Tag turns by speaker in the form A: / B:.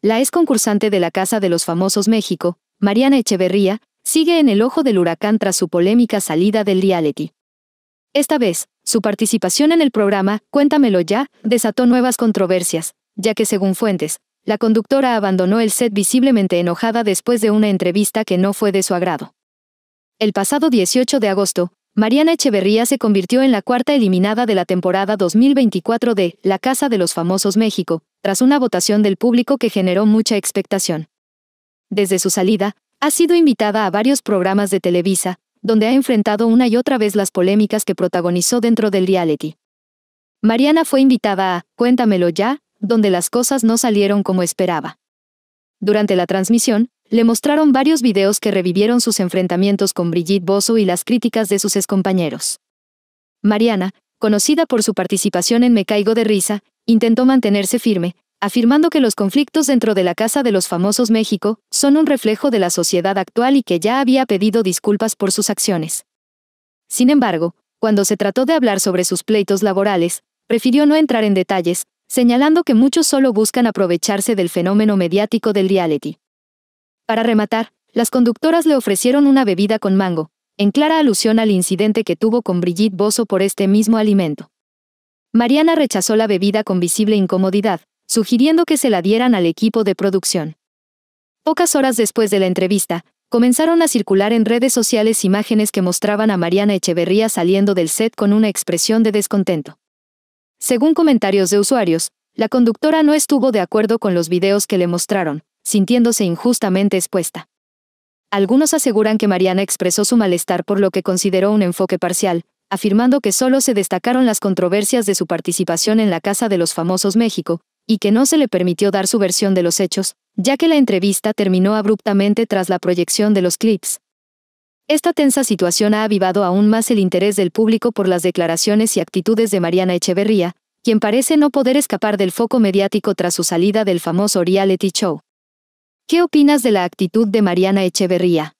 A: La ex concursante de la Casa de los Famosos México, Mariana Echeverría, sigue en el ojo del huracán tras su polémica salida del reality. Esta vez, su participación en el programa Cuéntamelo ya desató nuevas controversias, ya que según fuentes, la conductora abandonó el set visiblemente enojada después de una entrevista que no fue de su agrado. El pasado 18 de agosto, Mariana Echeverría se convirtió en la cuarta eliminada de la temporada 2024 de La Casa de los Famosos México, tras una votación del público que generó mucha expectación. Desde su salida, ha sido invitada a varios programas de Televisa, donde ha enfrentado una y otra vez las polémicas que protagonizó dentro del reality. Mariana fue invitada a Cuéntamelo ya, donde las cosas no salieron como esperaba. Durante la transmisión, le mostraron varios videos que revivieron sus enfrentamientos con Brigitte Bosso y las críticas de sus excompañeros. Mariana, conocida por su participación en Me Caigo de Risa, intentó mantenerse firme, afirmando que los conflictos dentro de la Casa de los Famosos México son un reflejo de la sociedad actual y que ya había pedido disculpas por sus acciones. Sin embargo, cuando se trató de hablar sobre sus pleitos laborales, prefirió no entrar en detalles, señalando que muchos solo buscan aprovecharse del fenómeno mediático del reality. Para rematar, las conductoras le ofrecieron una bebida con mango, en clara alusión al incidente que tuvo con Brigitte Bozo por este mismo alimento. Mariana rechazó la bebida con visible incomodidad, sugiriendo que se la dieran al equipo de producción. Pocas horas después de la entrevista, comenzaron a circular en redes sociales imágenes que mostraban a Mariana Echeverría saliendo del set con una expresión de descontento. Según comentarios de usuarios, la conductora no estuvo de acuerdo con los videos que le mostraron, sintiéndose injustamente expuesta. Algunos aseguran que Mariana expresó su malestar por lo que consideró un enfoque parcial, afirmando que solo se destacaron las controversias de su participación en la Casa de los Famosos México, y que no se le permitió dar su versión de los hechos, ya que la entrevista terminó abruptamente tras la proyección de los clips. Esta tensa situación ha avivado aún más el interés del público por las declaraciones y actitudes de Mariana Echeverría, quien parece no poder escapar del foco mediático tras su salida del famoso reality show. ¿Qué opinas de la actitud de Mariana Echeverría?